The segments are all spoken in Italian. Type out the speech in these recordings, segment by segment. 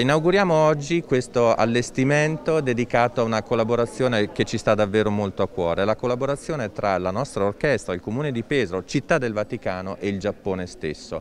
Inauguriamo oggi questo allestimento dedicato a una collaborazione che ci sta davvero molto a cuore, la collaborazione tra la nostra orchestra, il Comune di Pesaro, Città del Vaticano e il Giappone stesso.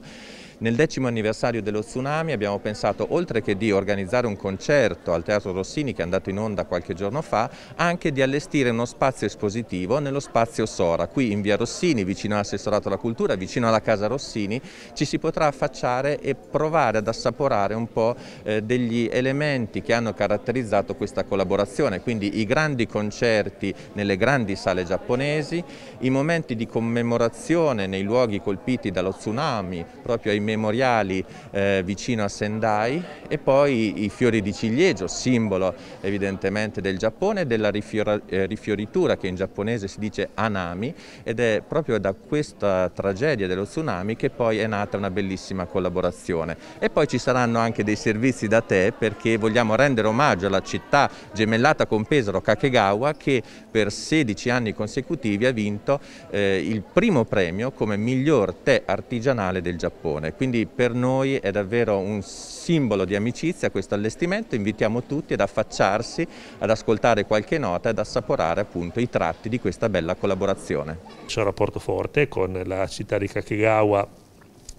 Nel decimo anniversario dello tsunami abbiamo pensato, oltre che di organizzare un concerto al Teatro Rossini che è andato in onda qualche giorno fa, anche di allestire uno spazio espositivo nello spazio Sora, qui in via Rossini, vicino all'assessorato alla cultura, vicino alla casa Rossini, ci si potrà affacciare e provare ad assaporare un po' eh, degli elementi che hanno caratterizzato questa collaborazione, quindi i grandi concerti nelle grandi sale giapponesi, i momenti di commemorazione nei luoghi colpiti dallo tsunami, proprio ai memoriali eh, vicino a Sendai e poi i fiori di ciliegio, simbolo evidentemente del Giappone, e della rifior eh, rifioritura che in giapponese si dice anami ed è proprio da questa tragedia dello tsunami che poi è nata una bellissima collaborazione. E poi ci saranno anche dei servizi da te perché vogliamo rendere omaggio alla città gemellata con Pesaro Kakegawa che per 16 anni consecutivi ha vinto eh, il primo premio come miglior tè artigianale del Giappone. Quindi per noi è davvero un simbolo di amicizia questo allestimento, invitiamo tutti ad affacciarsi, ad ascoltare qualche nota e ad assaporare appunto i tratti di questa bella collaborazione. C'è un rapporto forte con la città di Kakegawa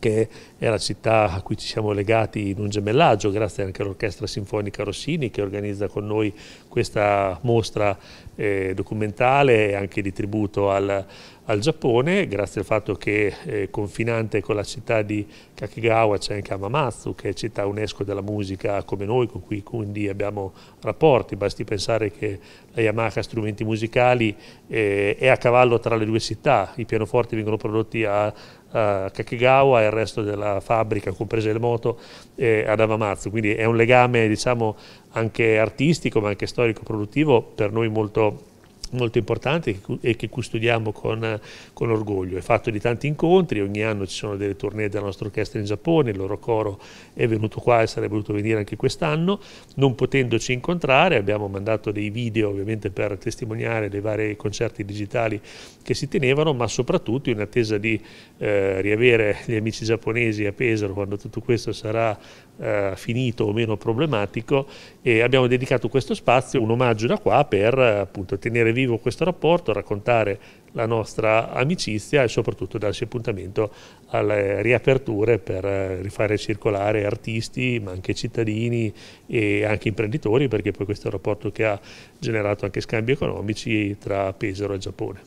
che è la città a cui ci siamo legati in un gemellaggio, grazie anche all'Orchestra Sinfonica Rossini che organizza con noi questa mostra eh, documentale e anche di tributo al, al Giappone, grazie al fatto che eh, confinante con la città di Kakigawa c'è anche Amamatsu, che è città UNESCO della musica come noi, con cui quindi abbiamo rapporti. Basti pensare che la Yamaha Strumenti Musicali eh, è a cavallo tra le due città, i pianoforti vengono prodotti a a Kakegawa e il resto della fabbrica, comprese le moto, eh, ad Amamatsu. Quindi è un legame diciamo, anche artistico ma anche storico-produttivo per noi molto importante molto importante e che custodiamo con, con, orgoglio. È fatto di tanti incontri, ogni anno ci sono delle tournée della nostra orchestra in Giappone, il loro coro è venuto qua e sarebbe voluto venire anche quest'anno, non potendoci incontrare abbiamo mandato dei video ovviamente per testimoniare dei vari concerti digitali che si tenevano, ma soprattutto in attesa di eh, riavere gli amici giapponesi a Pesaro quando tutto questo sarà eh, finito o meno problematico e abbiamo dedicato questo spazio, un omaggio da qua per appunto tenere vivo vivo questo rapporto, raccontare la nostra amicizia e soprattutto darsi appuntamento alle riaperture per eh, rifare circolare artisti, ma anche cittadini e anche imprenditori, perché poi questo è un rapporto che ha generato anche scambi economici tra Pesaro e Giappone.